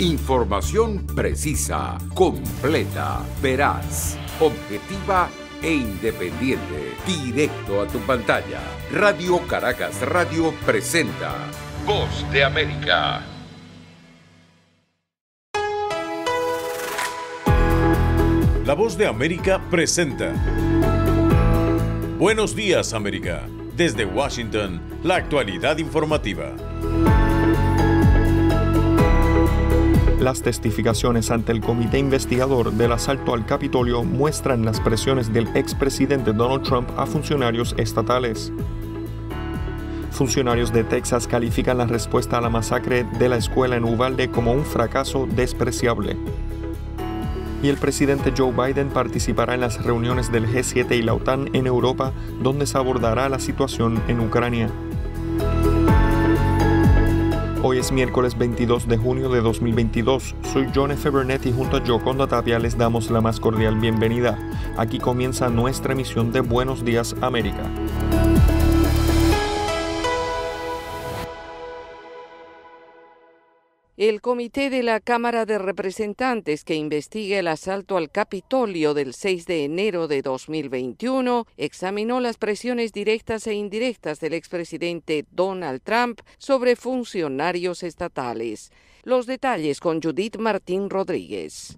Información precisa, completa, veraz, objetiva e independiente. Directo a tu pantalla. Radio Caracas Radio presenta Voz de América. La Voz de América presenta. Buenos días, América. Desde Washington, la actualidad informativa. Las testificaciones ante el comité investigador del asalto al Capitolio muestran las presiones del expresidente Donald Trump a funcionarios estatales. Funcionarios de Texas califican la respuesta a la masacre de la escuela en Uvalde como un fracaso despreciable. Y el presidente Joe Biden participará en las reuniones del G7 y la OTAN en Europa, donde se abordará la situación en Ucrania. Hoy es miércoles 22 de junio de 2022. Soy John F. Burnett y junto a con Tapia les damos la más cordial bienvenida. Aquí comienza nuestra emisión de Buenos Días América. El comité de la Cámara de Representantes que investiga el asalto al Capitolio del 6 de enero de 2021 examinó las presiones directas e indirectas del expresidente Donald Trump sobre funcionarios estatales. Los detalles con Judith Martín Rodríguez.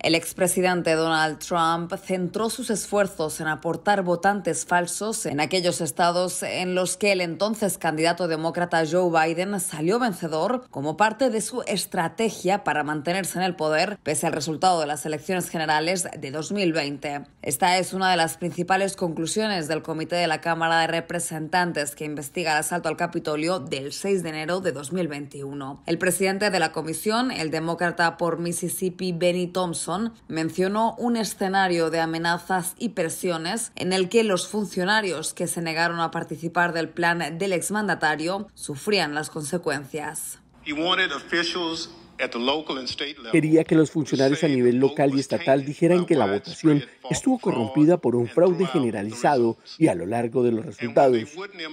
El expresidente Donald Trump centró sus esfuerzos en aportar votantes falsos en aquellos estados en los que el entonces candidato demócrata Joe Biden salió vencedor como parte de su estrategia para mantenerse en el poder pese al resultado de las elecciones generales de 2020. Esta es una de las principales conclusiones del Comité de la Cámara de Representantes que investiga el asalto al Capitolio del 6 de enero de 2021. El presidente de la comisión, el demócrata por Mississippi Benny Thompson, mencionó un escenario de amenazas y presiones en el que los funcionarios que se negaron a participar del plan del exmandatario sufrían las consecuencias. Quería que los funcionarios a nivel local y estatal dijeran que la votación estuvo corrompida por un fraude generalizado y a lo largo de los resultados.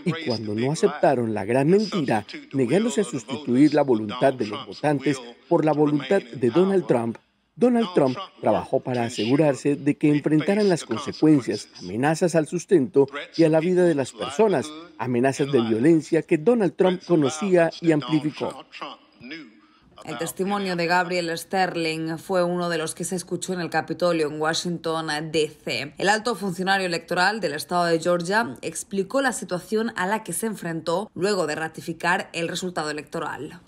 Y cuando no aceptaron la gran mentira, negándose a sustituir la voluntad de los votantes por la voluntad de Donald Trump, Donald Trump trabajó para asegurarse de que enfrentaran las consecuencias, amenazas al sustento y a la vida de las personas, amenazas de violencia que Donald Trump conocía y amplificó. El testimonio de Gabriel Sterling fue uno de los que se escuchó en el Capitolio en Washington, D.C. El alto funcionario electoral del estado de Georgia explicó la situación a la que se enfrentó luego de ratificar el resultado electoral.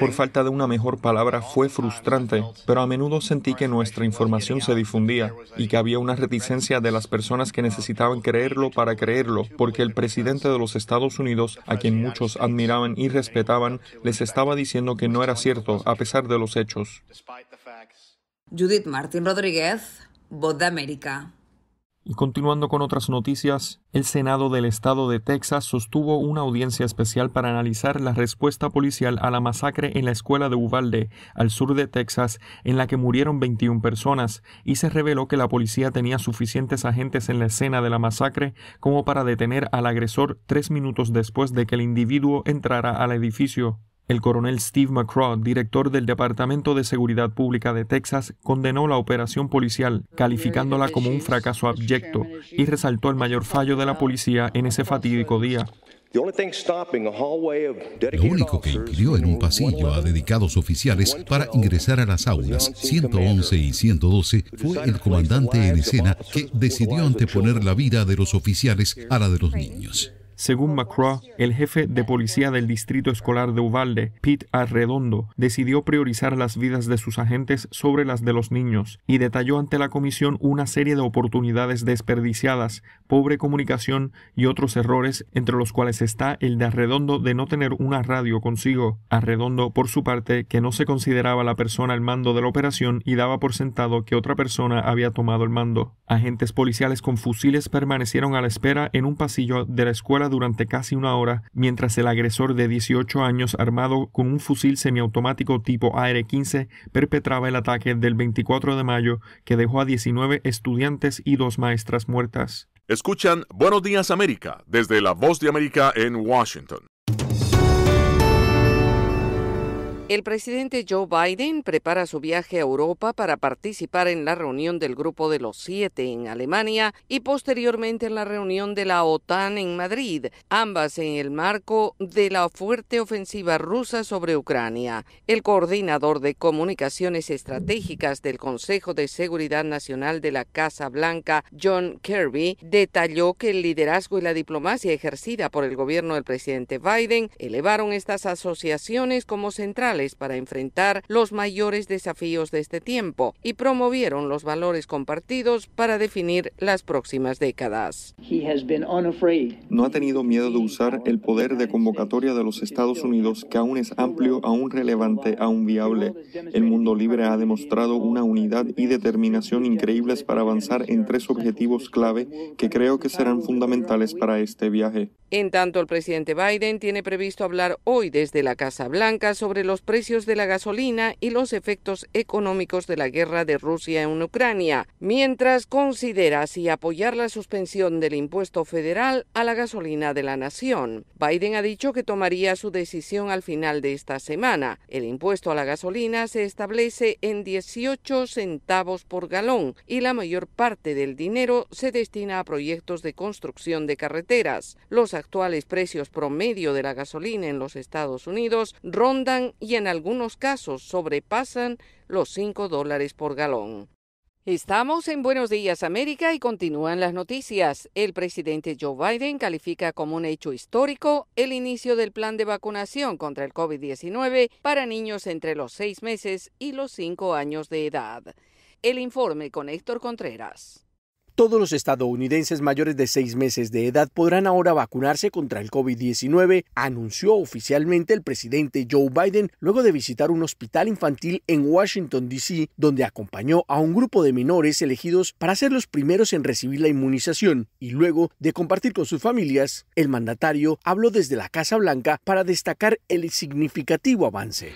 Por falta de una mejor palabra, fue frustrante, pero a menudo sentí que nuestra información se difundía y que había una reticencia de las personas que necesitaban creerlo para creerlo, porque el presidente de los Estados Unidos, a quien muchos admiraban y respetaban, les estaba diciendo que no era cierto, a pesar de los hechos. Judith Martín Rodríguez, Voz de América. Y continuando con otras noticias, el Senado del Estado de Texas sostuvo una audiencia especial para analizar la respuesta policial a la masacre en la escuela de Uvalde, al sur de Texas, en la que murieron 21 personas, y se reveló que la policía tenía suficientes agentes en la escena de la masacre como para detener al agresor tres minutos después de que el individuo entrara al edificio. El coronel Steve McCraw, director del Departamento de Seguridad Pública de Texas, condenó la operación policial, calificándola como un fracaso abyecto, y resaltó el mayor fallo de la policía en ese fatídico día. Lo único que impidió en un pasillo a dedicados oficiales para ingresar a las aulas 111 y 112 fue el comandante en escena que decidió anteponer la vida de los oficiales a la de los niños. Según McCraw, el jefe de policía del Distrito Escolar de Uvalde, Pete Arredondo, decidió priorizar las vidas de sus agentes sobre las de los niños y detalló ante la comisión una serie de oportunidades desperdiciadas, pobre comunicación y otros errores, entre los cuales está el de Arredondo de no tener una radio consigo. Arredondo, por su parte, que no se consideraba la persona al mando de la operación y daba por sentado que otra persona había tomado el mando. Agentes policiales con fusiles permanecieron a la espera en un pasillo de la escuela durante casi una hora, mientras el agresor de 18 años armado con un fusil semiautomático tipo AR-15 perpetraba el ataque del 24 de mayo que dejó a 19 estudiantes y dos maestras muertas. Escuchan Buenos Días América desde La Voz de América en Washington. El presidente Joe Biden prepara su viaje a Europa para participar en la reunión del Grupo de los Siete en Alemania y posteriormente en la reunión de la OTAN en Madrid, ambas en el marco de la fuerte ofensiva rusa sobre Ucrania. El coordinador de comunicaciones estratégicas del Consejo de Seguridad Nacional de la Casa Blanca, John Kirby, detalló que el liderazgo y la diplomacia ejercida por el gobierno del presidente Biden elevaron estas asociaciones como centrales para enfrentar los mayores desafíos de este tiempo y promovieron los valores compartidos para definir las próximas décadas. No ha tenido miedo de usar el poder de convocatoria de los Estados Unidos, que aún es amplio, aún relevante, aún viable. El mundo libre ha demostrado una unidad y determinación increíbles para avanzar en tres objetivos clave que creo que serán fundamentales para este viaje. En tanto, el presidente Biden tiene previsto hablar hoy desde la Casa Blanca sobre los precios de la gasolina y los efectos económicos de la guerra de Rusia en Ucrania, mientras considera si apoyar la suspensión del impuesto federal a la gasolina de la nación. Biden ha dicho que tomaría su decisión al final de esta semana. El impuesto a la gasolina se establece en 18 centavos por galón y la mayor parte del dinero se destina a proyectos de construcción de carreteras. Los actuales precios promedio de la gasolina en los Estados Unidos rondan y en algunos casos sobrepasan los 5 dólares por galón. Estamos en Buenos Días América y continúan las noticias. El presidente Joe Biden califica como un hecho histórico el inicio del plan de vacunación contra el COVID-19 para niños entre los seis meses y los cinco años de edad. El informe con Héctor Contreras. Todos los estadounidenses mayores de seis meses de edad podrán ahora vacunarse contra el COVID-19, anunció oficialmente el presidente Joe Biden luego de visitar un hospital infantil en Washington, D.C., donde acompañó a un grupo de menores elegidos para ser los primeros en recibir la inmunización y luego de compartir con sus familias. El mandatario habló desde la Casa Blanca para destacar el significativo avance.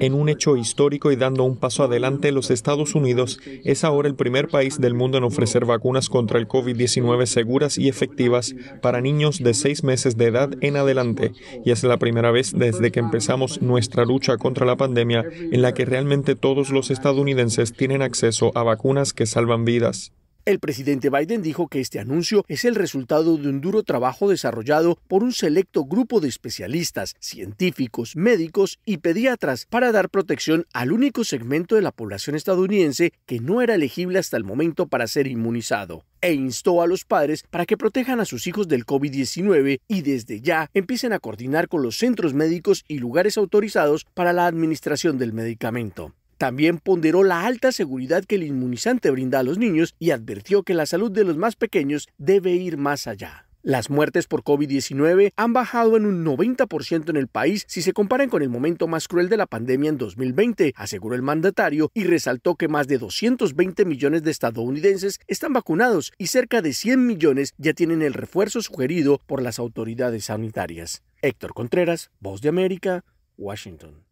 En un hecho histórico y dando un paso adelante, los Estados Unidos es ahora el primer país del mundo en ofrecer vacunas contra el COVID-19 seguras y efectivas para niños de seis meses de edad en adelante, y es la primera vez desde que empezamos nuestra lucha contra la pandemia en la que realmente todos los estadounidenses tienen acceso a vacunas que salvan vidas. El presidente Biden dijo que este anuncio es el resultado de un duro trabajo desarrollado por un selecto grupo de especialistas, científicos, médicos y pediatras para dar protección al único segmento de la población estadounidense que no era elegible hasta el momento para ser inmunizado e instó a los padres para que protejan a sus hijos del COVID-19 y desde ya empiecen a coordinar con los centros médicos y lugares autorizados para la administración del medicamento. También ponderó la alta seguridad que el inmunizante brinda a los niños y advirtió que la salud de los más pequeños debe ir más allá. Las muertes por COVID-19 han bajado en un 90% en el país si se comparan con el momento más cruel de la pandemia en 2020, aseguró el mandatario y resaltó que más de 220 millones de estadounidenses están vacunados y cerca de 100 millones ya tienen el refuerzo sugerido por las autoridades sanitarias. Héctor Contreras, Voz de América, Washington.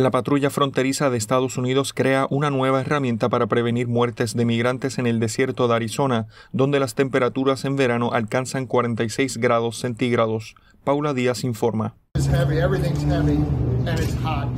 La patrulla fronteriza de Estados Unidos crea una nueva herramienta para prevenir muertes de migrantes en el desierto de Arizona, donde las temperaturas en verano alcanzan 46 grados centígrados. Paula Díaz informa.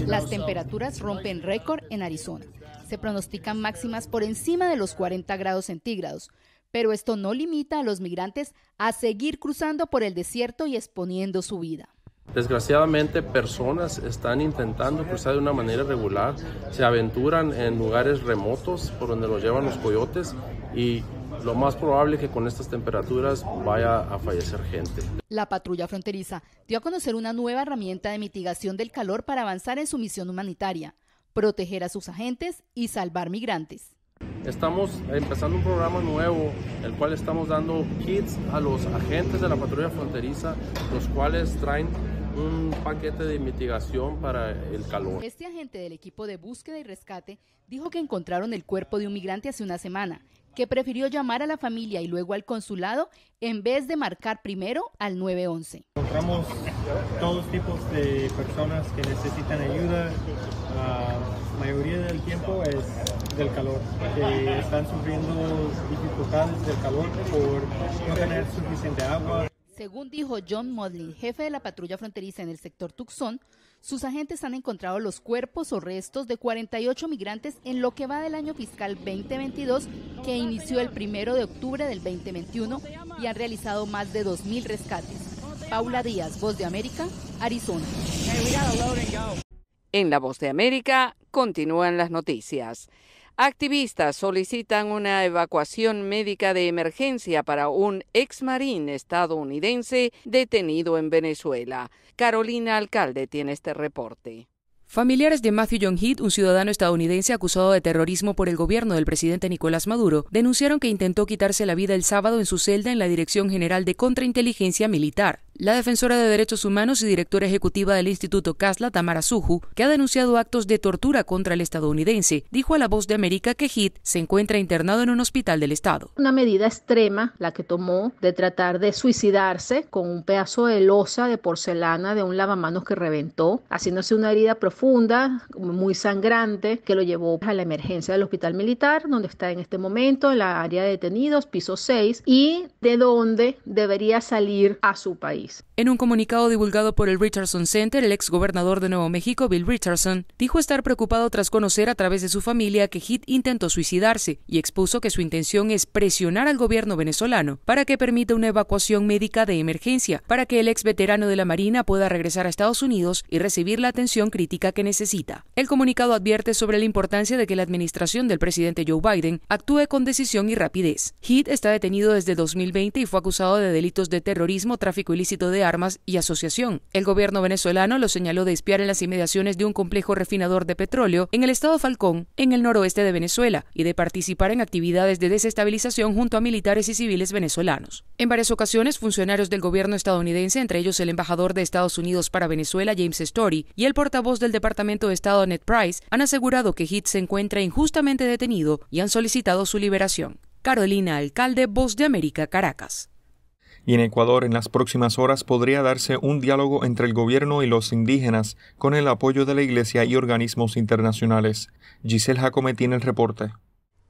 Las temperaturas rompen récord en Arizona. Se pronostican máximas por encima de los 40 grados centígrados, pero esto no limita a los migrantes a seguir cruzando por el desierto y exponiendo su vida. Desgraciadamente, personas están intentando cruzar de una manera irregular. se aventuran en lugares remotos por donde los llevan los coyotes y lo más probable es que con estas temperaturas vaya a fallecer gente. La patrulla fronteriza dio a conocer una nueva herramienta de mitigación del calor para avanzar en su misión humanitaria, proteger a sus agentes y salvar migrantes. Estamos empezando un programa nuevo, el cual estamos dando kits a los agentes de la patrulla fronteriza, los cuales traen un paquete de mitigación para el calor. Este agente del equipo de búsqueda y rescate dijo que encontraron el cuerpo de un migrante hace una semana, que prefirió llamar a la familia y luego al consulado en vez de marcar primero al 911. Encontramos todos tipos de personas que necesitan ayuda. La mayoría del tiempo es del calor, están sufriendo dificultades del calor por no tener suficiente agua. Según dijo John Modlin, jefe de la patrulla fronteriza en el sector Tucson, sus agentes han encontrado los cuerpos o restos de 48 migrantes en lo que va del año fiscal 2022, que inició el primero de octubre del 2021 y han realizado más de 2.000 rescates. Paula Díaz, Voz de América, Arizona. En la Voz de América continúan las noticias. Activistas solicitan una evacuación médica de emergencia para un ex marín estadounidense detenido en Venezuela. Carolina Alcalde tiene este reporte. Familiares de Matthew John Heath, un ciudadano estadounidense acusado de terrorismo por el gobierno del presidente Nicolás Maduro, denunciaron que intentó quitarse la vida el sábado en su celda en la Dirección General de Contrainteligencia Militar. La defensora de derechos humanos y directora ejecutiva del Instituto Casla, Tamara Suhu, que ha denunciado actos de tortura contra el estadounidense, dijo a La Voz de América que Hit se encuentra internado en un hospital del estado. Una medida extrema, la que tomó de tratar de suicidarse con un pedazo de losa de porcelana de un lavamanos que reventó, haciéndose una herida profunda, muy sangrante, que lo llevó a la emergencia del hospital militar, donde está en este momento, en la área de detenidos, piso 6, y de donde debería salir a su país. En un comunicado divulgado por el Richardson Center, el ex gobernador de Nuevo México, Bill Richardson, dijo estar preocupado tras conocer a través de su familia que Hit intentó suicidarse y expuso que su intención es presionar al gobierno venezolano para que permita una evacuación médica de emergencia para que el ex veterano de la Marina pueda regresar a Estados Unidos y recibir la atención crítica que necesita. El comunicado advierte sobre la importancia de que la administración del presidente Joe Biden actúe con decisión y rapidez. Heath está detenido desde 2020 y fue acusado de delitos de terrorismo, tráfico ilícito de armas y asociación. El gobierno venezolano lo señaló de espiar en las inmediaciones de un complejo refinador de petróleo en el estado Falcón, en el noroeste de Venezuela, y de participar en actividades de desestabilización junto a militares y civiles venezolanos. En varias ocasiones, funcionarios del gobierno estadounidense, entre ellos el embajador de Estados Unidos para Venezuela, James Story, y el portavoz del Departamento de Estado, Ned Price, han asegurado que hit se encuentra injustamente detenido y han solicitado su liberación. Carolina Alcalde, Voz de América, Caracas y en Ecuador en las próximas horas podría darse un diálogo entre el gobierno y los indígenas con el apoyo de la Iglesia y organismos internacionales. Giselle Jacome tiene el reporte.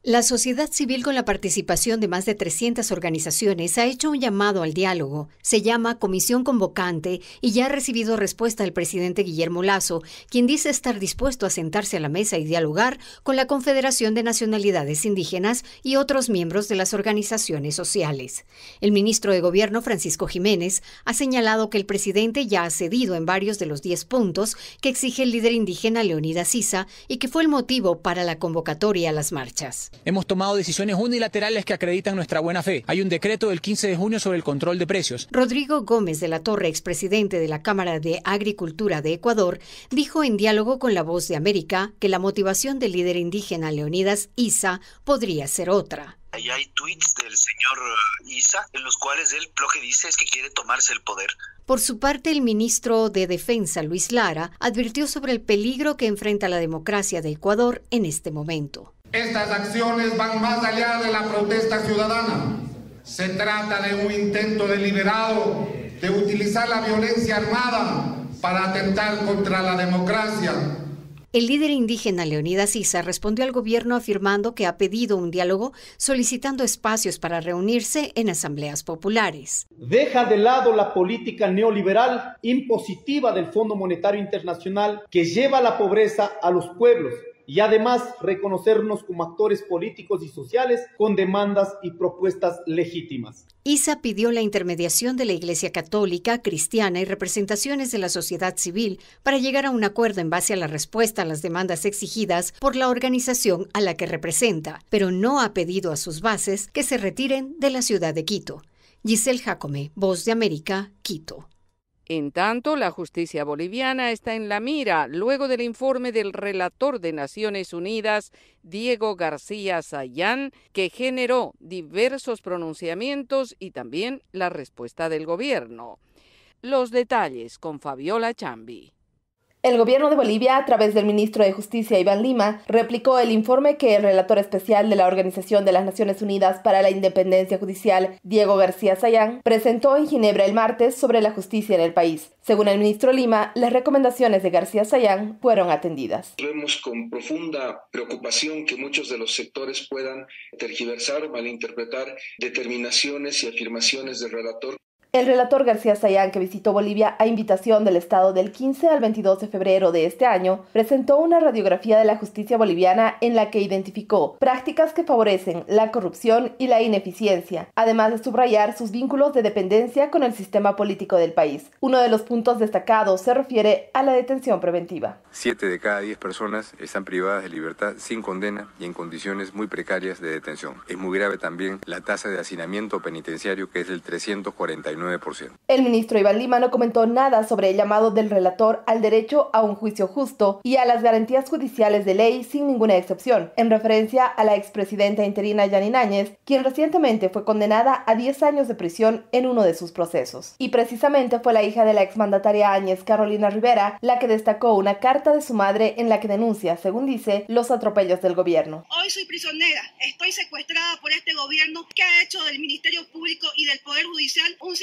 La sociedad civil con la participación de más de 300 organizaciones ha hecho un llamado al diálogo. Se llama Comisión Convocante y ya ha recibido respuesta el presidente Guillermo Lazo, quien dice estar dispuesto a sentarse a la mesa y dialogar con la Confederación de Nacionalidades Indígenas y otros miembros de las organizaciones sociales. El ministro de Gobierno, Francisco Jiménez, ha señalado que el presidente ya ha cedido en varios de los 10 puntos que exige el líder indígena Leonida Sisa y que fue el motivo para la convocatoria a las marchas. Hemos tomado decisiones unilaterales que acreditan nuestra buena fe. Hay un decreto del 15 de junio sobre el control de precios. Rodrigo Gómez de la Torre, expresidente de la Cámara de Agricultura de Ecuador, dijo en diálogo con La Voz de América que la motivación del líder indígena Leonidas Isa podría ser otra. hay del señor eh, Isa en los cuales él lo que dice es que quiere tomarse el poder. Por su parte, el ministro de Defensa, Luis Lara, advirtió sobre el peligro que enfrenta la democracia de Ecuador en este momento. Estas acciones van más allá de la protesta ciudadana. Se trata de un intento deliberado de utilizar la violencia armada para atentar contra la democracia, el líder indígena Leonidas Issa respondió al gobierno afirmando que ha pedido un diálogo solicitando espacios para reunirse en asambleas populares. Deja de lado la política neoliberal impositiva del Fondo Monetario Internacional que lleva la pobreza a los pueblos y además reconocernos como actores políticos y sociales con demandas y propuestas legítimas. ISA pidió la intermediación de la Iglesia Católica, Cristiana y representaciones de la sociedad civil para llegar a un acuerdo en base a la respuesta a las demandas exigidas por la organización a la que representa, pero no ha pedido a sus bases que se retiren de la ciudad de Quito. Giselle Jacome, Voz de América, Quito. En tanto, la justicia boliviana está en la mira luego del informe del relator de Naciones Unidas, Diego García Sayán, que generó diversos pronunciamientos y también la respuesta del gobierno. Los detalles con Fabiola Chambi. El gobierno de Bolivia, a través del ministro de Justicia Iván Lima, replicó el informe que el relator especial de la Organización de las Naciones Unidas para la Independencia Judicial, Diego García Sayán, presentó en Ginebra el martes sobre la justicia en el país. Según el ministro Lima, las recomendaciones de García Sayán fueron atendidas. Vemos con profunda preocupación que muchos de los sectores puedan tergiversar o malinterpretar determinaciones y afirmaciones del relator el relator García Sayán, que visitó Bolivia a invitación del Estado del 15 al 22 de febrero de este año, presentó una radiografía de la justicia boliviana en la que identificó prácticas que favorecen la corrupción y la ineficiencia, además de subrayar sus vínculos de dependencia con el sistema político del país. Uno de los puntos destacados se refiere a la detención preventiva. Siete de cada diez personas están privadas de libertad sin condena y en condiciones muy precarias de detención. Es muy grave también la tasa de hacinamiento penitenciario, que es del 349 el ministro Iván Lima no comentó nada sobre el llamado del relator al derecho a un juicio justo y a las garantías judiciales de ley sin ninguna excepción, en referencia a la expresidenta interina Yanine Áñez, quien recientemente fue condenada a 10 años de prisión en uno de sus procesos. Y precisamente fue la hija de la exmandataria Áñez, Carolina Rivera, la que destacó una carta de su madre en la que denuncia, según dice, los atropellos del gobierno. Hoy soy prisionera, estoy secuestrada por este gobierno que ha hecho del Ministerio Público y del Poder Judicial un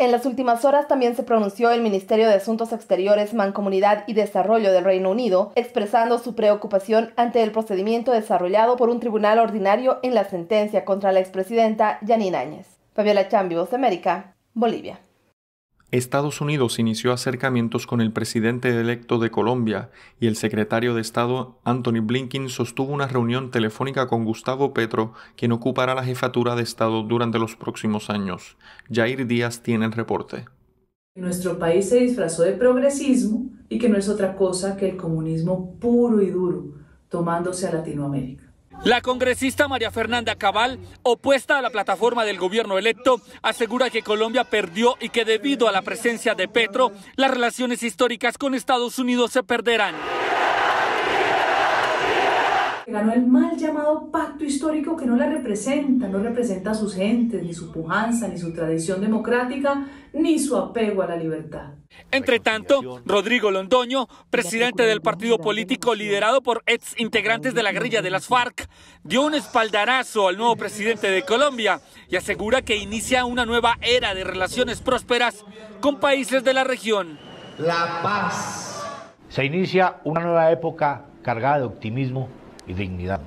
en las últimas horas también se pronunció el Ministerio de Asuntos Exteriores, Mancomunidad y Desarrollo del Reino Unido, expresando su preocupación ante el procedimiento desarrollado por un tribunal ordinario en la sentencia contra la expresidenta Janine Áñez. Fabiola Chambi, Voz de América, Bolivia. Estados Unidos inició acercamientos con el presidente electo de Colombia y el secretario de Estado Anthony Blinken sostuvo una reunión telefónica con Gustavo Petro, quien ocupará la jefatura de Estado durante los próximos años. Jair Díaz tiene el reporte. Nuestro país se disfrazó de progresismo y que no es otra cosa que el comunismo puro y duro tomándose a Latinoamérica. La congresista María Fernanda Cabal, opuesta a la plataforma del gobierno electo, asegura que Colombia perdió y que debido a la presencia de Petro, las relaciones históricas con Estados Unidos se perderán ganó el mal llamado pacto histórico que no la representa, no representa a sus gentes, ni su pujanza, ni su tradición democrática, ni su apego a la libertad. Entre tanto, Rodrigo Londoño, presidente del partido político liderado por ex integrantes de la guerrilla de las FARC, dio un espaldarazo al nuevo presidente de Colombia y asegura que inicia una nueva era de relaciones prósperas con países de la región. La paz. Se inicia una nueva época cargada de optimismo y dignidad.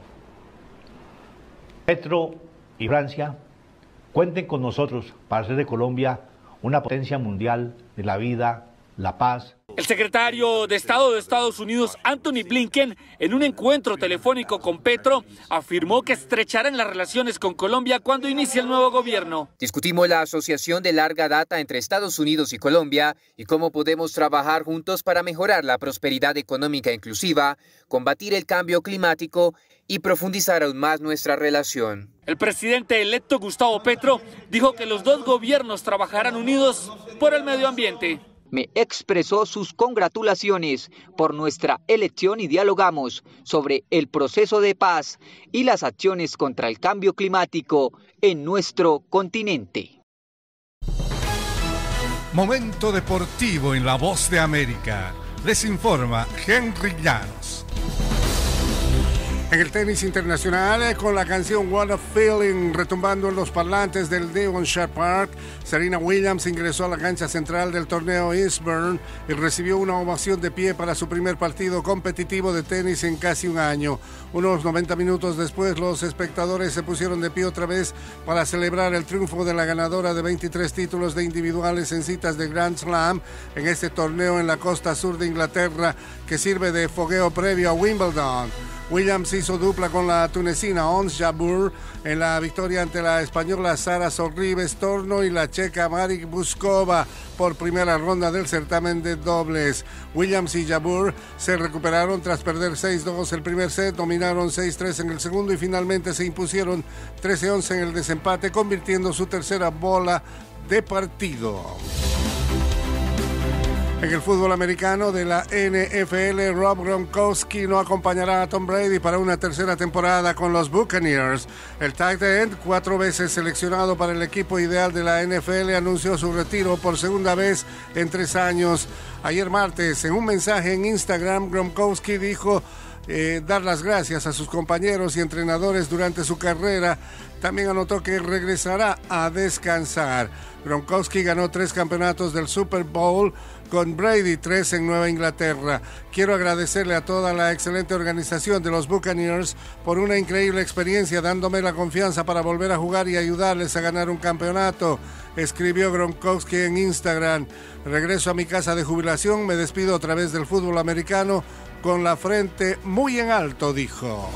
Petro y Francia cuenten con nosotros para hacer de Colombia una potencia mundial de la vida, la paz el secretario de Estado de Estados Unidos, Anthony Blinken, en un encuentro telefónico con Petro, afirmó que estrecharán las relaciones con Colombia cuando inicie el nuevo gobierno. Discutimos la asociación de larga data entre Estados Unidos y Colombia y cómo podemos trabajar juntos para mejorar la prosperidad económica inclusiva, combatir el cambio climático y profundizar aún más nuestra relación. El presidente electo Gustavo Petro dijo que los dos gobiernos trabajarán unidos por el medio ambiente me expresó sus congratulaciones por nuestra elección y dialogamos sobre el proceso de paz y las acciones contra el cambio climático en nuestro continente. Momento deportivo en la voz de América. Les informa Henry Llanos. En el tenis internacional, eh, con la canción What a Feeling retumbando en los parlantes del Devonshire Park, Serena Williams ingresó a la cancha central del torneo Eastburn y recibió una ovación de pie para su primer partido competitivo de tenis en casi un año. Unos 90 minutos después, los espectadores se pusieron de pie otra vez para celebrar el triunfo de la ganadora de 23 títulos de individuales en citas de Grand Slam en este torneo en la costa sur de Inglaterra que sirve de fogueo previo a Wimbledon. Williams hizo dupla con la tunecina Ons Jabur en la victoria ante la española Sara Sorribes Torno y la checa Marik Buskova por primera ronda del certamen de dobles. Williams y Jabur se recuperaron tras perder 6-2 el primer set, dominaron 6-3 en el segundo y finalmente se impusieron 13-11 en el desempate, convirtiendo su tercera bola de partido. En el fútbol americano de la NFL, Rob Gronkowski no acompañará a Tom Brady para una tercera temporada con los Buccaneers. El tight end, cuatro veces seleccionado para el equipo ideal de la NFL, anunció su retiro por segunda vez en tres años. Ayer martes, en un mensaje en Instagram, Gronkowski dijo... Eh, dar las gracias a sus compañeros y entrenadores durante su carrera también anotó que regresará a descansar. Gronkowski ganó tres campeonatos del Super Bowl con Brady tres en Nueva Inglaterra. Quiero agradecerle a toda la excelente organización de los Buccaneers por una increíble experiencia dándome la confianza para volver a jugar y ayudarles a ganar un campeonato, escribió Gronkowski en Instagram. Regreso a mi casa de jubilación, me despido a través del fútbol americano con la frente muy en alto, dijo.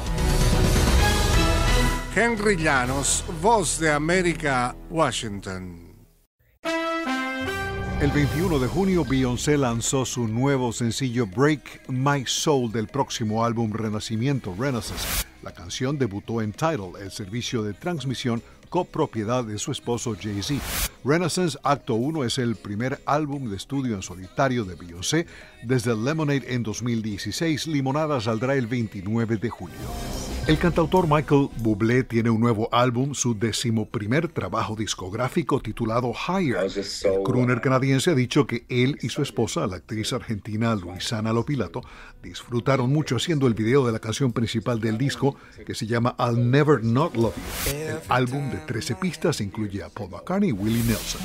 Henry Llanos, Voz de América, Washington. El 21 de junio, Beyoncé lanzó su nuevo sencillo Break My Soul del próximo álbum Renacimiento, Renaissance. La canción debutó en Tidal, el servicio de transmisión copropiedad de su esposo Jay-Z. Renaissance Acto 1 es el primer álbum de estudio en solitario de Beyoncé desde Lemonade en 2016, Limonada saldrá el 29 de julio. El cantautor Michael Bublé tiene un nuevo álbum, su decimoprimer trabajo discográfico titulado Higher. El crooner uh, canadiense ha dicho que él y su esposa, la actriz argentina Luisana Lopilato, disfrutaron mucho haciendo el video de la canción principal del disco que se llama I'll Never Not Love You. El álbum de 13 pistas incluye a Paul McCartney y Willie Nelson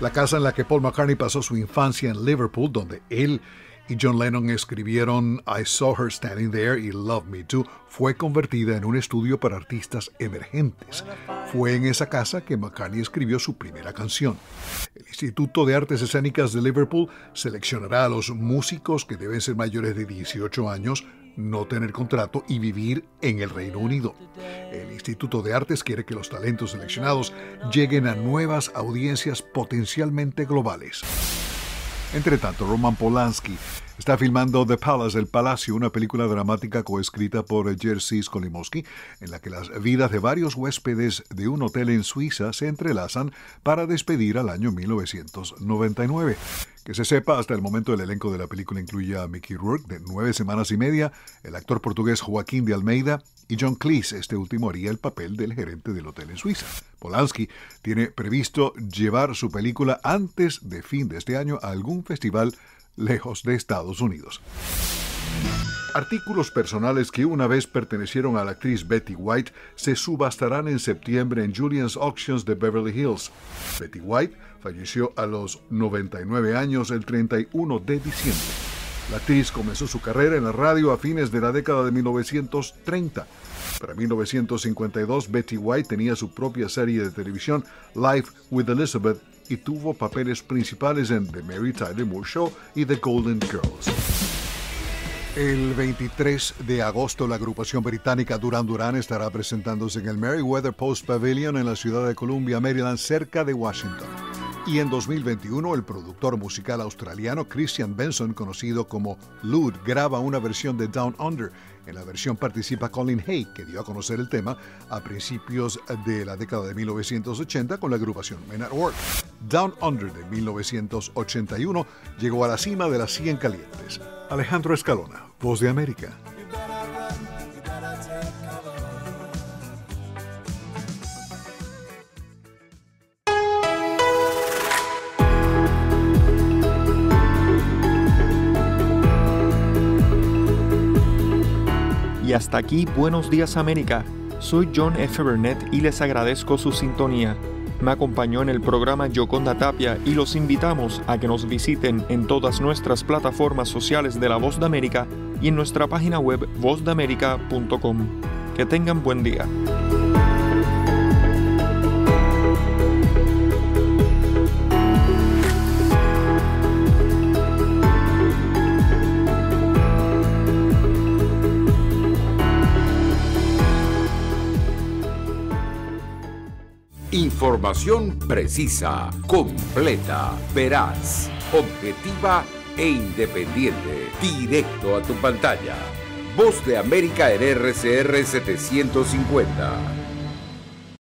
la casa en la que Paul McCartney pasó su infancia en Liverpool, donde él y John Lennon escribieron I Saw Her Standing There y Love Me Too, fue convertida en un estudio para artistas emergentes. Fue en esa casa que McCartney escribió su primera canción. El Instituto de Artes Escénicas de Liverpool seleccionará a los músicos que deben ser mayores de 18 años no tener contrato y vivir en el Reino Unido. El Instituto de Artes quiere que los talentos seleccionados lleguen a nuevas audiencias potencialmente globales. Entre tanto, Roman Polanski Está filmando The Palace, El Palacio, una película dramática coescrita por Jerzy Skolimowski, en la que las vidas de varios huéspedes de un hotel en Suiza se entrelazan para despedir al año 1999. Que se sepa, hasta el momento el elenco de la película incluye a Mickey Rourke, de nueve semanas y media, el actor portugués Joaquín de Almeida y John Cleese. Este último haría el papel del gerente del hotel en Suiza. Polanski tiene previsto llevar su película antes de fin de este año a algún festival lejos de Estados Unidos. Artículos personales que una vez pertenecieron a la actriz Betty White se subastarán en septiembre en Julian's Auctions de Beverly Hills. Betty White falleció a los 99 años el 31 de diciembre. La actriz comenzó su carrera en la radio a fines de la década de 1930. Para 1952, Betty White tenía su propia serie de televisión, Life with Elizabeth, y tuvo papeles principales en The Mary Tyler Moore Show y The Golden Girls. El 23 de agosto, la agrupación británica Duran Duran estará presentándose en el Meriwether Post Pavilion en la ciudad de Columbia, Maryland, cerca de Washington. Y en 2021, el productor musical australiano Christian Benson, conocido como Lude, graba una versión de Down Under. En la versión participa Colin Hay, que dio a conocer el tema a principios de la década de 1980 con la agrupación Men at Work. Down Under de 1981 llegó a la cima de las 100 calientes. Alejandro Escalona, Voz de América. Y hasta aquí, buenos días América. Soy John F. Burnett y les agradezco su sintonía. Me acompañó en el programa Yoconda Tapia y los invitamos a que nos visiten en todas nuestras plataformas sociales de La Voz de América y en nuestra página web vozdeamerica.com. Que tengan buen día. Información precisa, completa, veraz, objetiva e independiente. Directo a tu pantalla. Voz de América en RCR 750.